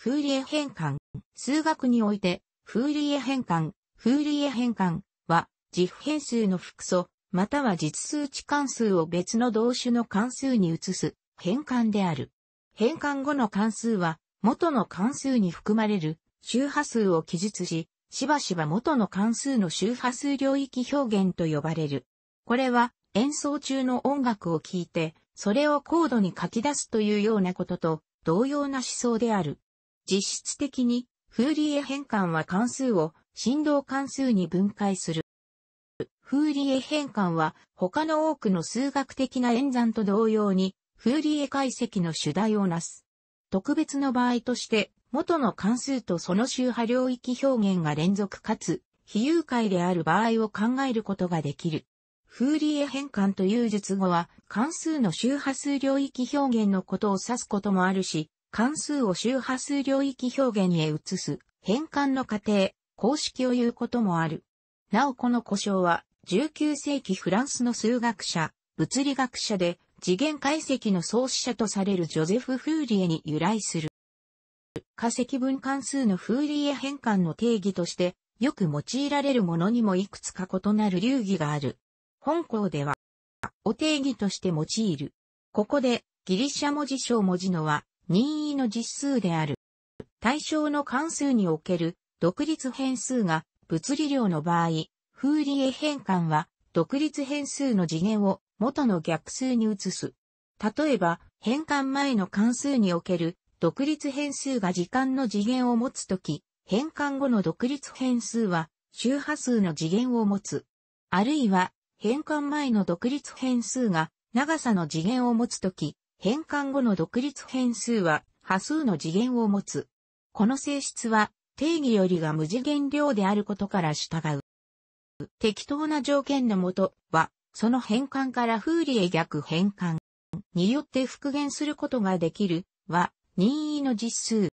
フーリエ変換。数学において、フーリエ変換、フーリエ変換は、実変数の複素、または実数値関数を別の動詞の関数に移す変換である。変換後の関数は、元の関数に含まれる周波数を記述し、しばしば元の関数の周波数領域表現と呼ばれる。これは、演奏中の音楽を聴いて、それをコードに書き出すというようなことと同様な思想である。実質的にフーリエ変換は関数を振動関数に分解する。フーリエ変換は他の多くの数学的な演算と同様にフーリエ解析の主題をなす。特別の場合として元の関数とその周波領域表現が連続かつ非誘拐である場合を考えることができる。フーリエ変換という術語は関数の周波数領域表現のことを指すこともあるし、関数を周波数領域表現へ移す変換の過程、公式を言うこともある。なおこの故障は19世紀フランスの数学者、物理学者で次元解析の創始者とされるジョゼフ・フーリエに由来する。化石分関数のフーリエ変換の定義としてよく用いられるものにもいくつか異なる流儀がある。本校では、お定義として用いる。ここでギリシャ文字小文字のは任意の実数である。対象の関数における独立変数が物理量の場合、フーリエ変換は独立変数の次元を元の逆数に移す。例えば、変換前の関数における独立変数が時間の次元を持つとき、変換後の独立変数は周波数の次元を持つ。あるいは、変換前の独立変数が長さの次元を持つとき、変換後の独立変数は波数の次元を持つ。この性質は定義よりが無次元量であることから従う。適当な条件のもとは、その変換から風理へ逆変換によって復元することができるは任意の実数。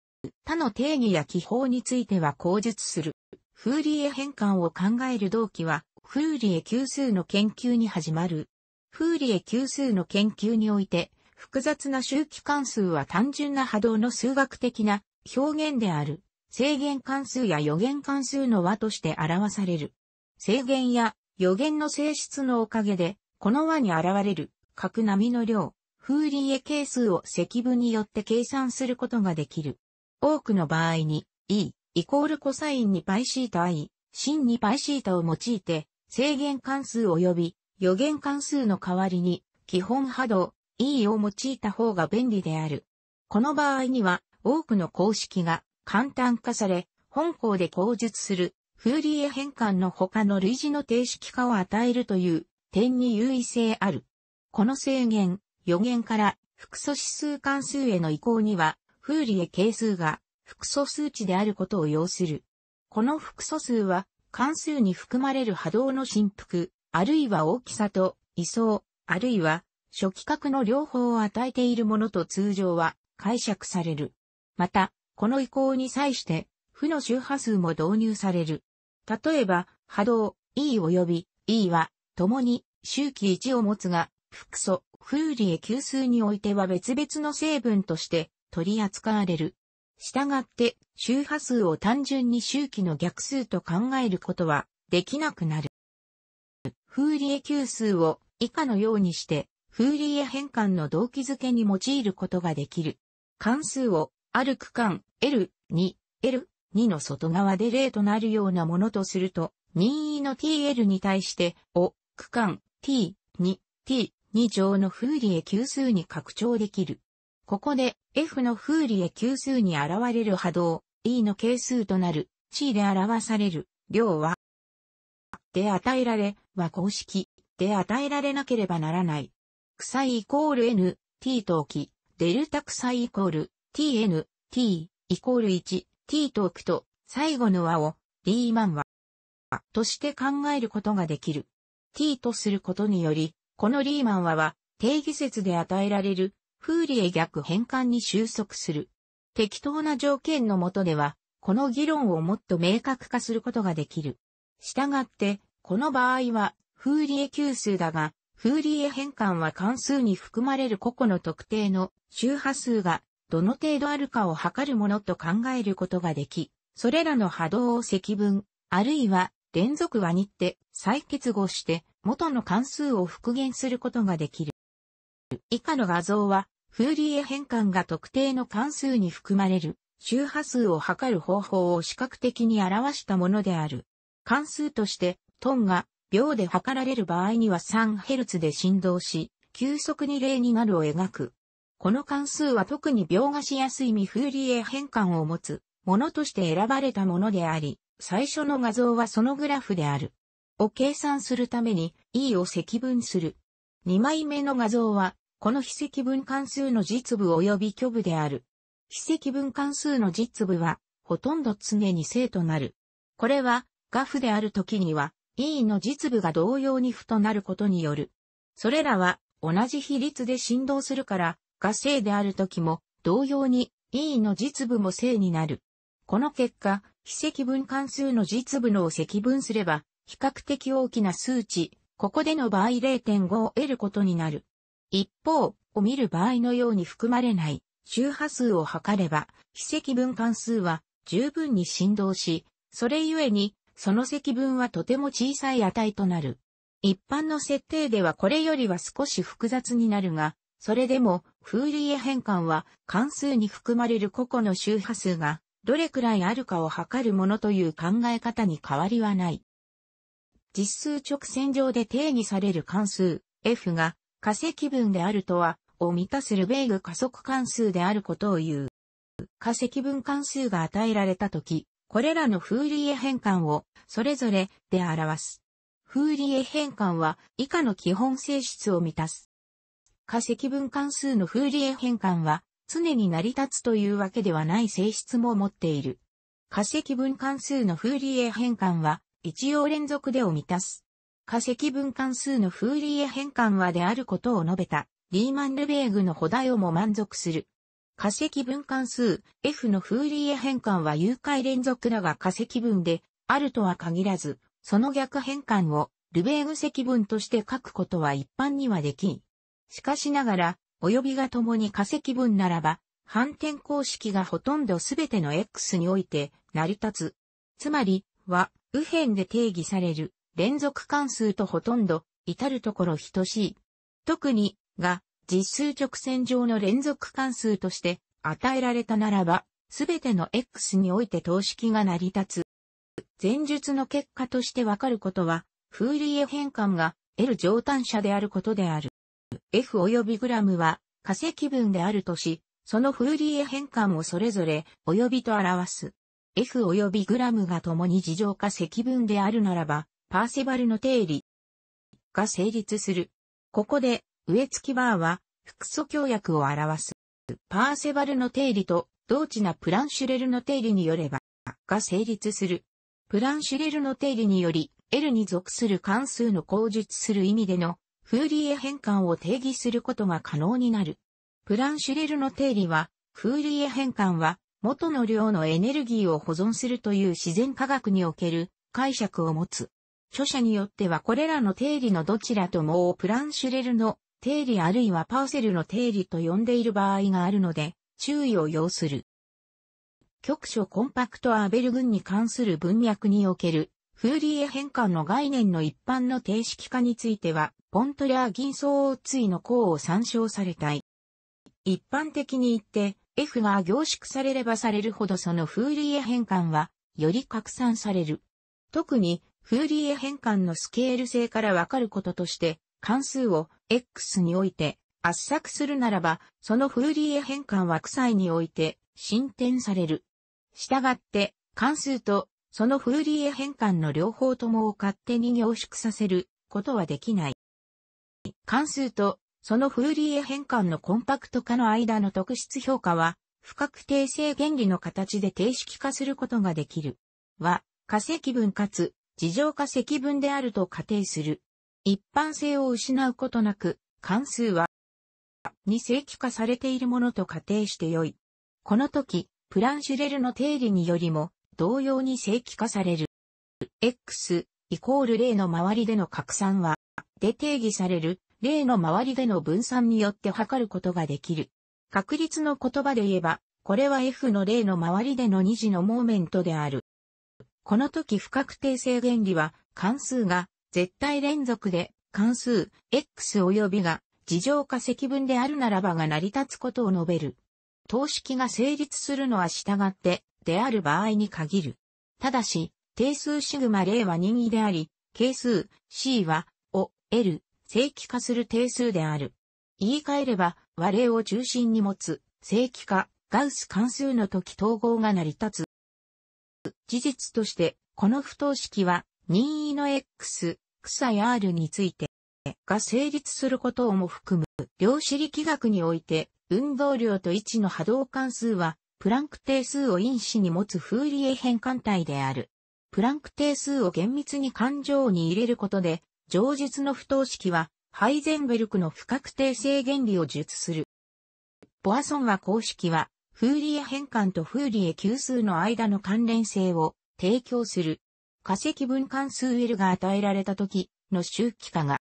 他の定義や記法については口述する。風理へ変換を考える動機は、風理へ級数の研究に始まる。風理へ級数の研究において、複雑な周期関数は単純な波動の数学的な表現である。制限関数や予言関数の和として表される。制限や予言の性質のおかげで、この和に現れる各波の量、フーリエ係数を積分によって計算することができる。多くの場合に、E、イコールコサインに πθi、真 i に πθ を用いて、制限関数及び予言関数の代わりに、基本波動、E を用いた方が便利である。この場合には、多くの公式が簡単化され、本項で口述するフーリエ変換の他の類似の定式化を与えるという点に優位性ある。この制限、予言から複素指数関数への移行には、フーリエ係数が複素数値であることを要する。この複素数は関数に含まれる波動の振幅、あるいは大きさと位相、あるいは初期格の両方を与えているものと通常は解釈される。また、この移行に際して、負の周波数も導入される。例えば、波動 E 及び E は、共に周期1を持つが、複素、フーリエ級数においては別々の成分として取り扱われる。したがって、周波数を単純に周期の逆数と考えることはできなくなる。フーリエ級数を以下のようにしてフーリエへ変換の動機づけに用いることができる。関数を、ある区間、L2、L2 の外側で例となるようなものとすると、任意の TL に対して、を、区間、T2、T2 乗のフーリエ級数に拡張できる。ここで、F のフーリエ級数に現れる波動、E の係数となる、C で表される、量は、で与えられ、は公式、で与えられなければならない。臭いイコール N、T 等期、デルタ臭いイコール、TN、T、イコール1、T 等期と、最後の和を、リーマン和、として考えることができる。T とすることにより、このリーマン和は、定義説で与えられる、フーリエ逆変換に収束する。適当な条件の下では、この議論をもっと明確化することができる。したがって、この場合は、フーリエ級数だが、フーリエ変換は関数に含まれる個々の特定の周波数がどの程度あるかを測るものと考えることができ、それらの波動を積分、あるいは連続和にって再結合して元の関数を復元することができる。以下の画像は、フーリエ変換が特定の関数に含まれる周波数を測る方法を視覚的に表したものである。関数として、トンが秒で測られる場合には 3Hz で振動し、急速に例になるを描く。この関数は特に描画しやすい未フーリエ変換を持つものとして選ばれたものであり、最初の画像はそのグラフである。を計算するために E を積分する。2枚目の画像は、この非積分関数の実部及び虚部である。非積分関数の実部は、ほとんど常に正となる。これは、画ラフである時には、E の実部が同様に負となることによる。それらは同じ比率で振動するから、が正である時も同様に E の実部も正になる。この結果、非積分関数の実部のを積分すれば、比較的大きな数値、ここでの場合0.5を得ることになる。一方、を見る場合のように含まれない周波数を測れば、非積分関数は十分に振動し、それゆえにその積分はとても小さい値となる。一般の設定ではこれよりは少し複雑になるが、それでも、フーリエ変換は関数に含まれる個々の周波数がどれくらいあるかを測るものという考え方に変わりはない。実数直線上で定義される関数 F が化石分であるとはを満たするベーグ加速関数であることを言う。化石分関数が与えられたとき、これらのフーリエ変換をそれぞれで表す。フーリエ変換は以下の基本性質を満たす。化石分関数のフーリエ変換は常に成り立つというわけではない性質も持っている。化石分関数のフーリエ変換は一応連続でを満たす。化石分関数のフーリエ変換はであることを述べたリーマン・ルベーグの補題をも満足する。化石分関数 F のフーリエ変換は誘拐連続だが化石分であるとは限らず、その逆変換をルベーグ積分として書くことは一般にはできん。しかしながら、及びが共に化石分ならば、反転公式がほとんどすべての X において成り立つ。つまり、は、右辺で定義される連続関数とほとんど、至るところ等しい。特に、が、実数直線上の連続関数として与えられたならば、すべての X において等式が成り立つ。前述の結果としてわかることは、フーリエ変換が L 上端者であることである。F 及びグラムは化石分であるとし、そのフーリエ変換をそれぞれ及びと表す。F 及びグラムが共に事情化積分であるならば、パーセバルの定理が成立する。ここで植え付きバーは、複素協約を表す。パーセバルの定理と、同値なプランシュレルの定理によれば、が成立する。プランシュレルの定理により、L に属する関数の口述する意味での、フーリエ変換を定義することが可能になる。プランシュレルの定理は、フーリエ変換は、元の量のエネルギーを保存するという自然科学における解釈を持つ。著者によってはこれらの定理のどちらともプランシュレルの定理あるいはパーセルの定理と呼んでいる場合があるので、注意を要する。局所コンパクトアーベル群に関する文脈における、フーリエ変換の概念の一般の定式化については、ポントリャー銀層を対の項を参照されたい。一般的に言って、F が凝縮されればされるほどそのフーリエ変換は、より拡散される。特に、フーリエ変換のスケール性からわかることとして、関数を X において圧搾するならば、そのフーリエ変換はいにおいて進展される。したがって、関数とそのフーリエ変換の両方ともを勝手に凝縮させることはできない。関数とそのフーリエ変換のコンパクト化の間の特質評価は、不確定性原理の形で定式化することができる。は、化石分かつ、事情化積分であると仮定する。一般性を失うことなく、関数は、に正規化されているものと仮定してよい。この時、プランシュレルの定理によりも、同様に正規化される。x イコール0の周りでの拡散は、で定義される0の周りでの分散によって測ることができる。確率の言葉で言えば、これは f の0の周りでの2次のモーメントである。この時不確定性原理は関数が絶対連続で関数 X 及びが事情化積分であるならばが成り立つことを述べる。等式が成立するのは従ってである場合に限る。ただし、定数シグマ0は任意であり、係数 C は O、L、正規化する定数である。言い換えれば、和例を中心に持つ正規化、ガウス関数の時統合が成り立つ。事実として、この不等式は任意の X、草や R について、が成立することをも含む、量子力学において、運動量と位置の波動関数は、プランク定数を因子に持つフーリエ変換体である。プランク定数を厳密に感情に入れることで、上述の不等式は、ハイゼンベルクの不確定性原理を述する。ボアソンは公式は、フーリエ変換とフーリエ級数の間の関連性を提供する。化石分間数 L が与えられた時の周期化が、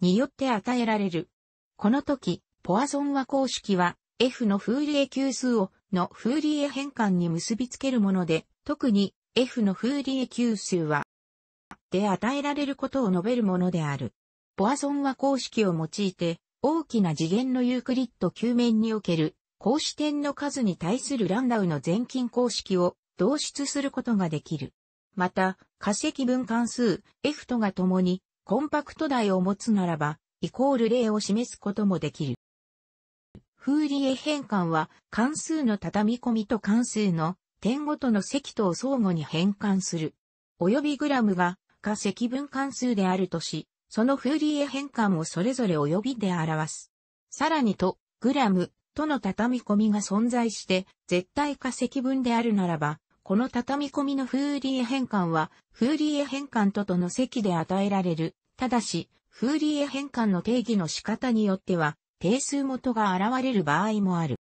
によって与えられる。この時、ポアソン和公式は F のフーリエ級数をのフーリエ変換に結びつけるもので、特に F のフーリエ級数は、で与えられることを述べるものである。ポアソン和公式を用いて、大きな次元のユークリッド球面における、格子点の数に対するランダウの全近公式を導出することができる。また、化石分関数 F とが共にコンパクト台を持つならば、イコール例を示すこともできる。フーリエ変換は関数の畳み込みと関数の点ごとの積とを相互に変換する。およびグラムが化石分関数であるとし、そのフーリエ変換をそれぞれおよびで表す。さらにと、グラムとの畳み込みが存在して、絶対化石分であるならば、この畳み込みのフーリエ変換は、フーリエ変換ととの積で与えられる。ただし、フーリエ変換の定義の仕方によっては、定数元が現れる場合もある。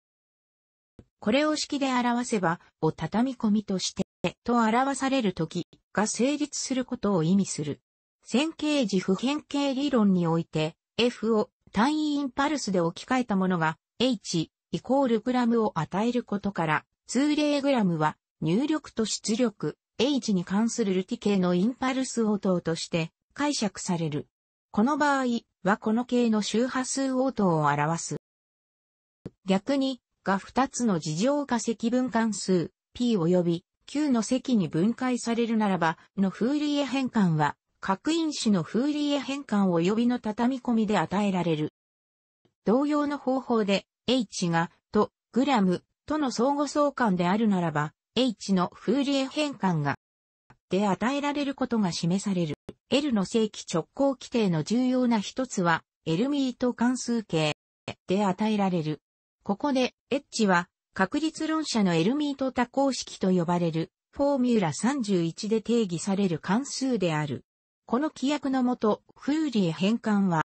これを式で表せば、を畳み込みとして、と表されるときが成立することを意味する。線形時不変形理論において、F を単位インパルスで置き換えたものが、H イコールグラムを与えることから、通例グラムは入力と出力、H に関するルティ系のインパルス応答として解釈される。この場合はこの系の周波数応答を表す。逆に、が2つの事情化積分関数、P 及び Q の積に分解されるならば、のフーリエ変換は、各因子のフーリエ変換及びの畳み込みで与えられる。同様の方法で、H が、と、グラム、との相互相関であるならば、H のフーリエ変換が、で与えられることが示される。L の正規直行規定の重要な一つは、エルミート関数形で与えられる。ここで、H は、確率論者のエルミート多項式と呼ばれる、フォーミュラ31で定義される関数である。この規約のもと、フーリエ変換は、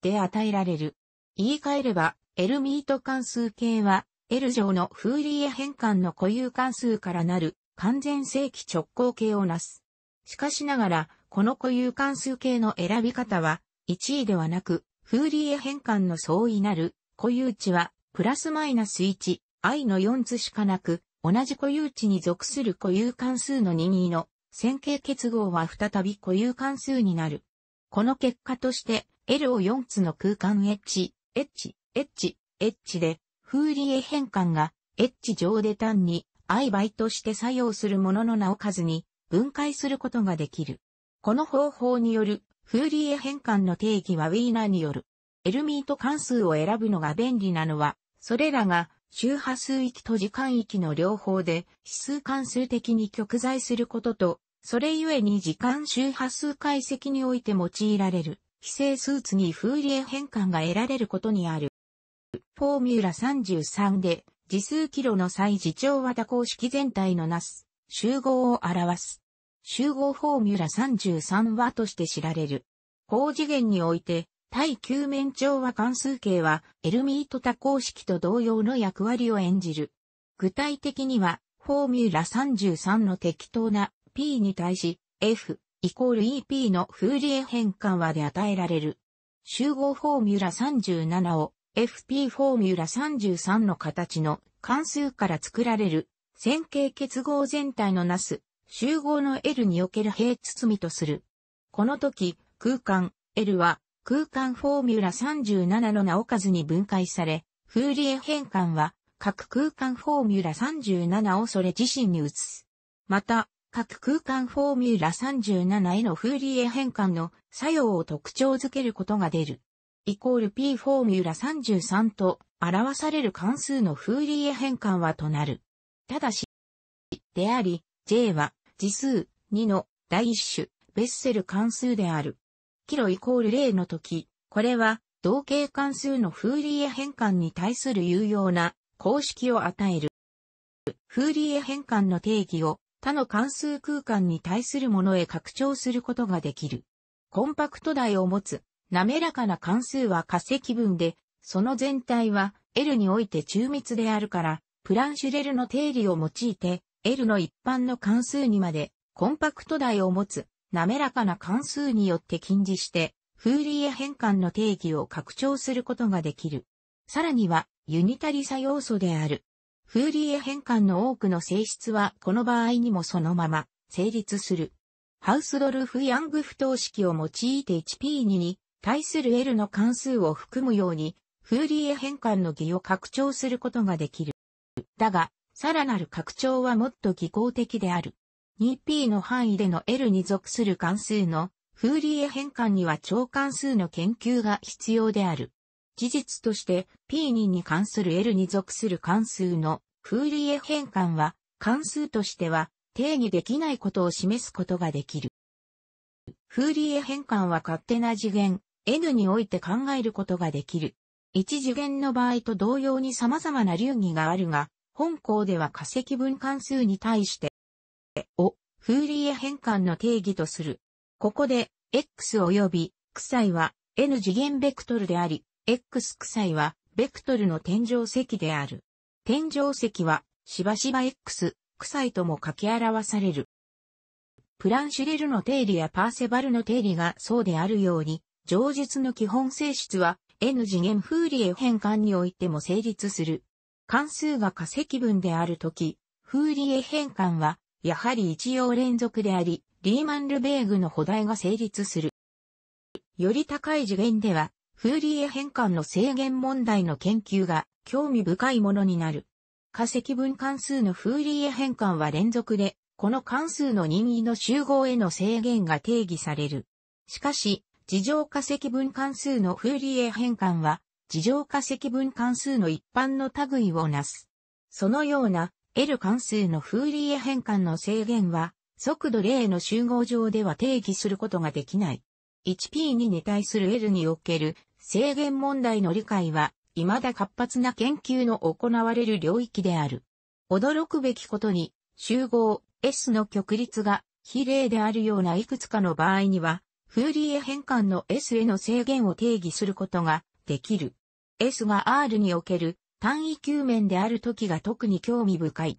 で与えられる。言い換えれば、エルミート関数形は、L 上のフーリエ変換の固有関数からなる完全正規直行形をなす。しかしながら、この固有関数形の選び方は、1位ではなく、フーリエ変換の相違なる固有値は、プラスマイナス1、i の4つしかなく、同じ固有値に属する固有関数の22の線形結合は再び固有関数になる。この結果として、L を4つの空間 H、H、H、H で、フーリエ変換が、エッジ上で単に、バイとして作用するものの名を数に分解することができる。この方法によるフーリエ変換の定義はウィーナーによる。エルミート関数を選ぶのが便利なのは、それらが周波数域と時間域の両方で指数関数的に極在することと、それゆえに時間周波数解析において用いられる、非正数値にフーリエ変換が得られることにある。フォーミュラ33で、時数キロの際自調和多項式全体のなす、集合を表す。集合フォーミュラ33はとして知られる。高次元において、対球面調和関数形は、エルミート多項式と同様の役割を演じる。具体的には、フォーミュラ33の適当な P に対し、F イコール EP のフーリエ変換和で与えられる。集合フォーミュラ37を FP フォーミュラ33の形の関数から作られる線形結合全体のなす集合の L における平包みとする。この時、空間 L は空間フォーミュラ37の名を数に分解され、フーリエ変換は各空間フォーミュラ37をそれ自身に移す。また、各空間フォーミュラ37へのフーリエ変換の作用を特徴づけることが出る。イコール P フォーミュラ33と表される関数のフーリエ変換はとなる。ただし、であり、J は次数2の第一種、ベッセル関数である。キロイコール0の時、これは同型関数のフーリエ変換に対する有用な公式を与える。フーリエ変換の定義を他の関数空間に対するものへ拡張することができる。コンパクト台を持つ滑らかな関数は化石分で、その全体は L において中密であるから、プランシュレルの定理を用いて、L の一般の関数にまで、コンパクト台を持つ、滑らかな関数によって近似して、フーリエ変換の定義を拡張することができる。さらには、ユニタリ作要素である。フーリエ変換の多くの性質はこの場合にもそのまま成立する。ハウスドルフ・ヤング不等式を用いて 1P2 に対する L の関数を含むように、フーリエ変換の偽を拡張することができる。だが、さらなる拡張はもっと技巧的である。2p の範囲での L に属する関数のフーリエ変換には超関数の研究が必要である。事実として p2 に関する L に属する関数のフーリエ変換は関数としては定義できないことを示すことができる。フーリエ変換は勝手な次元 N において考えることができる。一次元の場合と同様に様々な流儀があるが、本校では化石分関数に対して、をフーリエ変換の定義とする。ここで、X 及び、臭いは N 次元ベクトルであり、X 臭いは、ベクトルの天井積である。天井積は、しばしば X、臭いとも書き表される。プランシュレルの定理やパーセバルの定理がそうであるように、上述の基本性質は N 次元フーリエ変換においても成立する。関数が化積分であるとき、フーリエ変換は、やはり一様連続であり、リーマンルベーグの補題が成立する。より高い次元では、フーリエ変換の制限問題の研究が興味深いものになる。化石分関数のフーリエ変換は連続で、この関数の任意の集合への制限が定義される。しかし、地上化石分関数のフーリエ変換は、地上化石分関数の一般の類をなす。そのような L 関数のフーリエ変換の制限は、速度例の集合上では定義することができない。1P に対する L における制限問題の理解は、未だ活発な研究の行われる領域である。驚くべきことに、集合 S の極率が比例であるようないくつかの場合には、フーリエ変換の S への制限を定義することができる。S が R における単位球面である時が特に興味深い。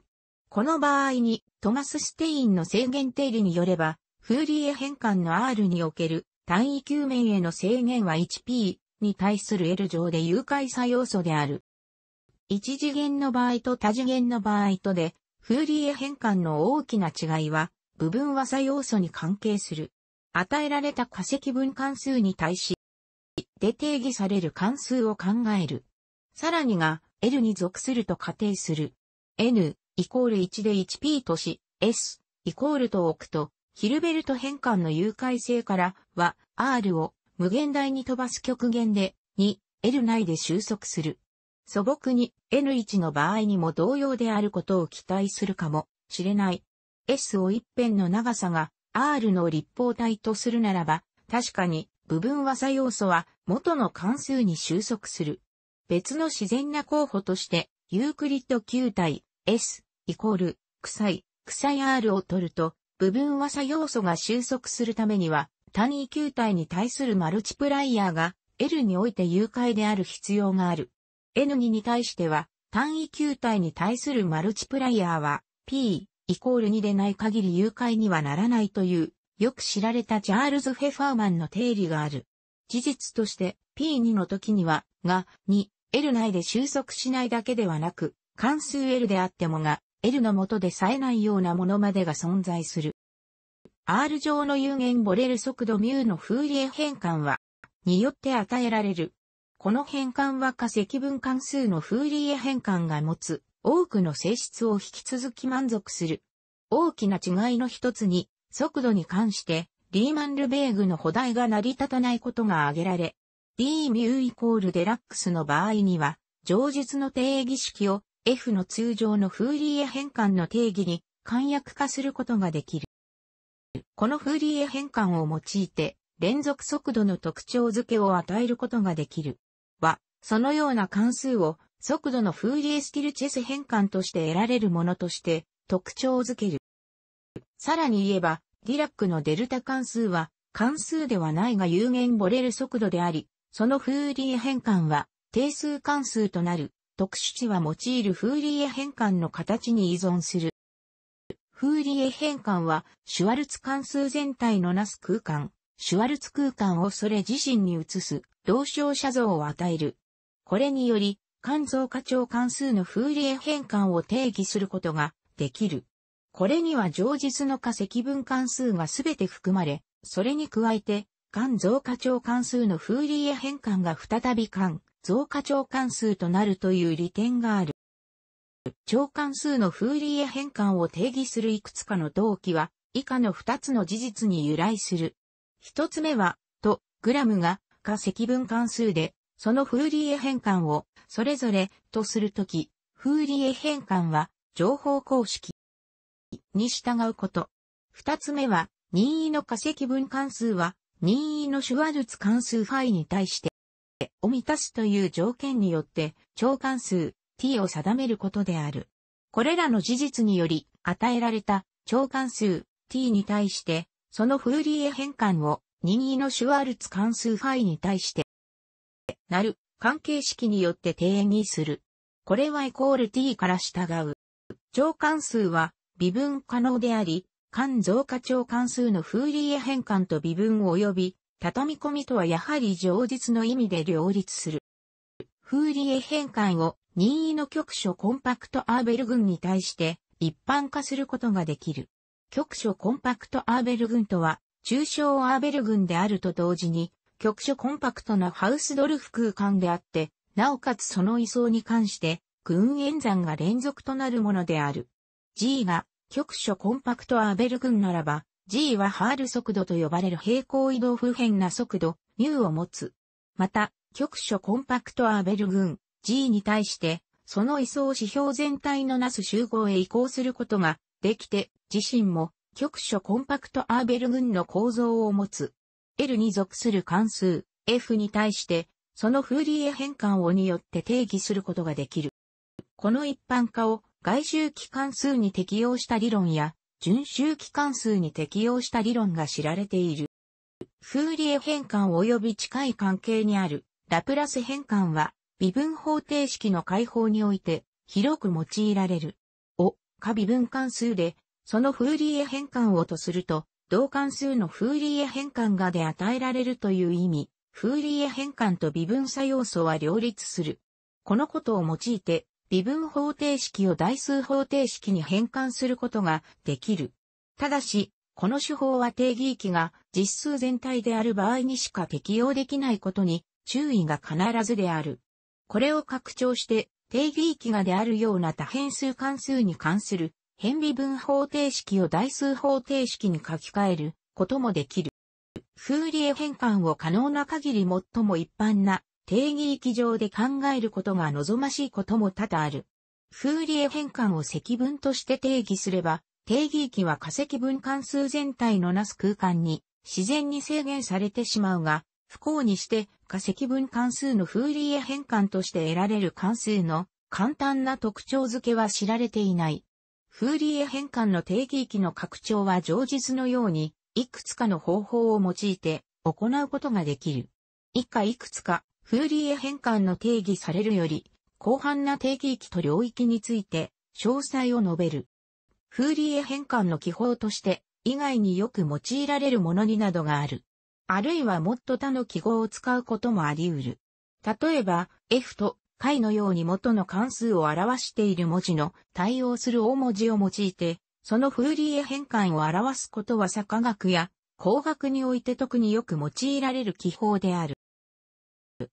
この場合にトマス・ステインの制限定理によれば、フーリエ変換の R における単位球面への制限は 1P に対する L 上で誘拐作用素である。一次元の場合と多次元の場合とで、フーリエ変換の大きな違いは、部分和作用素に関係する。与えられた化石分関数に対し、で定義される関数を考える。さらにが、L に属すると仮定する。N イコール1で 1P とし、S イコールと置くと、ヒルベルト変換の誘拐性からは R を無限大に飛ばす極限で 2L 内で収束する。素朴に N1 の場合にも同様であることを期待するかもしれない。S を一辺の長さが R の立方体とするならば、確かに部分和作要素は元の関数に収束する。別の自然な候補として、ユークリッド球体 S イコール、臭い、臭い R を取ると、部分和作要素が収束するためには、単位球体に対するマルチプライヤーが L において誘拐である必要がある。N2 に対しては、単位球体に対するマルチプライヤーは P イコール2でない限り誘拐にはならないという、よく知られたチャールズ・フェファーマンの定理がある。事実として P2 の時には、が 2L 内で収束しないだけではなく、関数 L であってもが L の下で冴えないようなものまでが存在する。R 上の有限ボレル速度 μ のフーリエ変換は、によって与えられる。この変換は化積分関数のフーリエ変換が持つ多くの性質を引き続き満足する。大きな違いの一つに、速度に関して、リーマンルベーグの補題が成り立たないことが挙げられ、d ミュイコールデラックスの場合には、上述の定義式を F の通常のフーリエ変換の定義に簡約化することができる。このフーリエ変換を用いて、連続速度の特徴付けを与えることができる。は、そのような関数を速度のフーリエスキルチェス変換として得られるものとして特徴づける。さらに言えば、ディラックのデルタ関数は関数ではないが有限ボレル速度であり、そのフーリエ変換は定数関数となる特殊値は用いるフーリエ変換の形に依存する。フーリエ変換はシュワルツ関数全体のなす空間、シュワルツ空間をそれ自身に移す同照写像を与える。これにより間増加長関数のフーリエ変換を定義することができる。これには常実の化積分関数がすべて含まれ、それに加えて、間増加長関数のフーリエ変換が再び間増加長関数となるという利点がある。長関数のフーリエ変換を定義するいくつかの動機は、以下の2つの事実に由来する。1つ目は、と、グラムが化積分関数で、そのフーリエ変換を、それぞれ、とするとき、フーリエ変換は、情報公式に従うこと。二つ目は、任意の化石分関数は、任意のシュワルツ関数ファイに対して、を満たすという条件によって、超関数 t を定めることである。これらの事実により、与えられた超関数 t に対して、そのフーリエ変換を任意のシュワルツ関数ファイに対して、なる、関係式によって定義する。これはイコール t から従う。長関数は微分可能であり、関増加長関数のフーリエ変換と微分及び、畳み込みとはやはり常実の意味で両立する。フーリエ変換を任意の局所コンパクトアーベル群に対して一般化することができる。局所コンパクトアーベル群とは、抽象アーベル群であると同時に、局所コンパクトなハウスドルフ空間であって、なおかつその位相に関して、群演算が連続となるものである。G が局所コンパクトアーベル群ならば、G はハール速度と呼ばれる平行移動不変な速度、μ を持つ。また、局所コンパクトアーベル群 G に対して、その位相指標全体のなす集合へ移行することができて、自身も局所コンパクトアーベル群の構造を持つ。L に属する関数 F に対して、そのフーリエ変換をによって定義することができる。この一般化を外周期関数に適用した理論や、準周期関数に適用した理論が知られている。フーリエ変換及び近い関係にあるラプラス変換は、微分方程式の解放において広く用いられる。を、か微分関数で、そのフーリエ変換をとすると、同関数のフーリエ変換がで与えられるという意味、フーリエ変換と微分作要素は両立する。このことを用いて、微分方程式を代数方程式に変換することができる。ただし、この手法は定義域が実数全体である場合にしか適用できないことに注意が必ずである。これを拡張して定義域がであるような多変数関数に関する変微分方程式を代数方程式に書き換えることもできる。フーリエ変換を可能な限り最も一般な定義域上で考えることが望ましいことも多々ある。フーリエ変換を積分として定義すれば、定義域は化石分関数全体のなす空間に自然に制限されてしまうが、不幸にして化石分関数のフーリエ変換として得られる関数の簡単な特徴付けは知られていない。フーリエ変換の定義域の拡張は常実のように、いくつかの方法を用いて行うことができる。以下いくつか、フーリエ変換の定義されるより、広範な定義域と領域について、詳細を述べる。フーリエ変換の記法として、以外によく用いられるものになどがある。あるいはもっと他の記号を使うこともあり得る。例えば、F と解のように元の関数を表している文字の対応する大文字を用いて、そのフーリエ変換を表すことは坂学や工学において特によく用いられる記法である。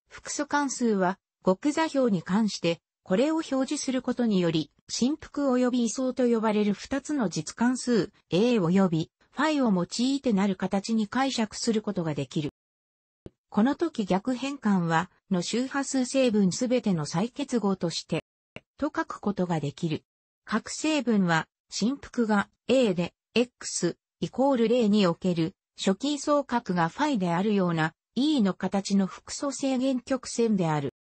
複素関数は、極座標に関して、これを表示することにより、振幅及び位相と呼ばれる二つの実関数、A 及び、ファイを用いてなる形に解釈することができる。この時逆変換は、の周波数成分すべての再結合として、と書くことができる。各成分は、振幅が A で X イコール0における初期位相角がファイであるような E の形の複素制限曲線である。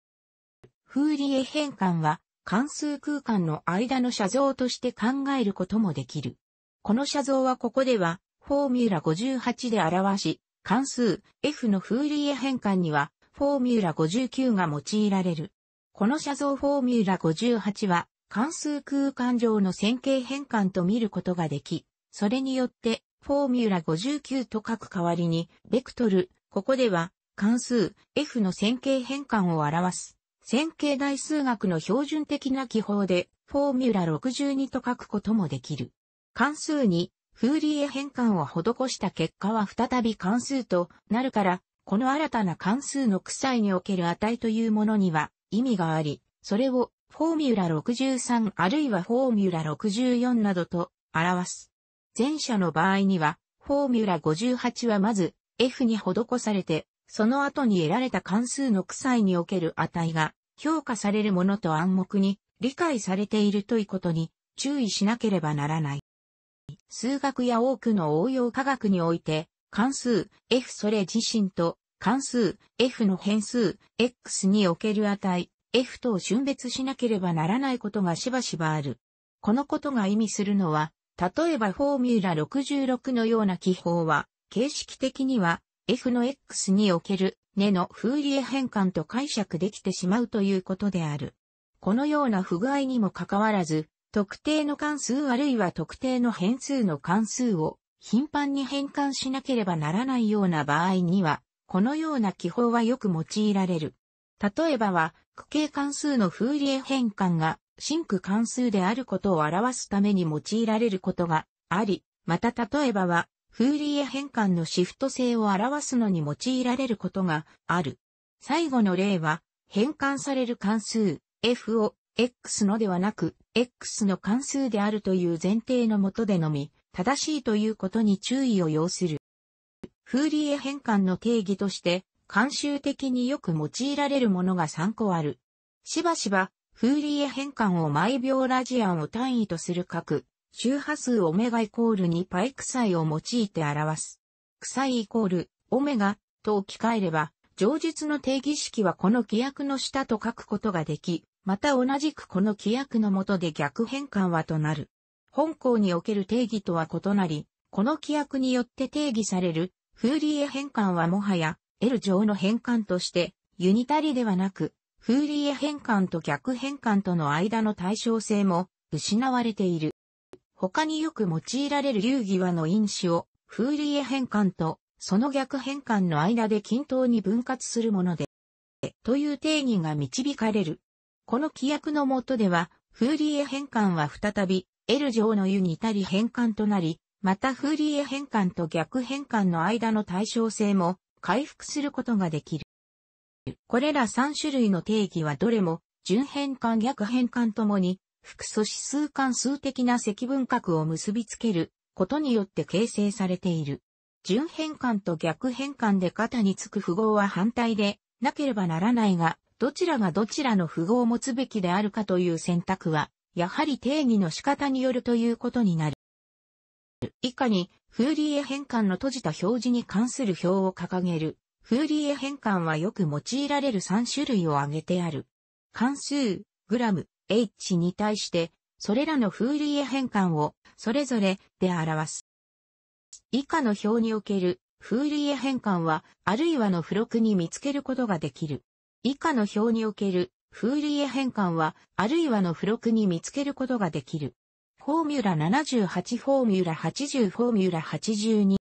フーリエ変換は関数空間の間の写像として考えることもできる。この写像はここではフォーミュラ58で表し、関数 F のフーリエ変換にはフォーミュラ59が用いられる。この写像フォーミュラ58は関数空間上の線形変換と見ることができ、それによってフォーミュラ59と書く代わりに、ベクトル、ここでは関数 F の線形変換を表す。線形代数学の標準的な記法でフォーミュラ62と書くこともできる。関数にフーリエ変換を施した結果は再び関数となるから、この新たな関数の区いにおける値というものには意味があり、それをフォーミュラ63あるいはフォーミュラ64などと表す。前者の場合には、フォーミュラ58はまず F に施されて、その後に得られた関数の区いにおける値が評価されるものと暗黙に理解されているということに注意しなければならない。数学や多くの応用科学において、関数 f それ自身と関数 f の変数 x における値 f とを瞬別しなければならないことがしばしばある。このことが意味するのは、例えばフォーミュラ66のような記法は、形式的には f の x における根のフーリエ変換と解釈できてしまうということである。このような不具合にもかかわらず、特定の関数あるいは特定の変数の関数を頻繁に変換しなければならないような場合には、このような記法はよく用いられる。例えばは、区形関数のフーリエ変換が真空関数であることを表すために用いられることがあり、また例えばは、フーリエ変換のシフト性を表すのに用いられることがある。最後の例は、変換される関数 f を X のではなく、X の関数であるという前提のもとでのみ、正しいということに注意を要する。フーリエ変換の定義として、慣習的によく用いられるものが3個ある。しばしば、フーリエ変換を毎秒ラジアンを単位とする角、周波数オメガイコールにパイクサイを用いて表す。クサイイコール、オメガ、と置き換えれば、上述の定義式はこの規約の下と書くことができ、また同じくこの規約の下で逆変換はとなる。本項における定義とは異なり、この規約によって定義されるフーリエ変換はもはや L 上の変換としてユニタリではなく、フーリエ変換と逆変換との間の対称性も失われている。他によく用いられる流儀はの因子をフーリエ変換とその逆変換の間で均等に分割するもので、という定義が導かれる。この規約の下では、フーリエ変換は再び、エル上の湯に至り変換となり、またフーリエ変換と逆変換の間の対称性も回復することができる。これら3種類の定義はどれも、準変換逆変換ともに、複素指数関数的な積分角を結びつけることによって形成されている。準変換と逆変換で肩につく符号は反対でなければならないが、どちらがどちらの符号を持つべきであるかという選択は、やはり定義の仕方によるということになる。以下に、フーリエ変換の閉じた表示に関する表を掲げる。フーリエ変換はよく用いられる3種類を挙げてある。関数、グラム、h に対して、それらのフーリエ変換を、それぞれで表す。以下の表における、フーリエ変換は、あるいはの付録に見つけることができる。以下の表におけるフーリエ変換は、あるいはの付録に見つけることができる。フォーミュラ78フォーミュラ80フォーミュラ82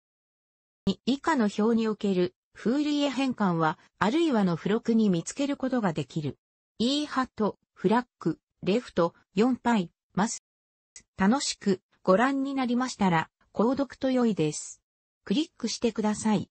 以下の表におけるフーリエ変換は、あるいはの付録に見つけることができる。E ハット、フラッグ、レフト、4パイ、マス。楽しくご覧になりましたら、購読と良いです。クリックしてください。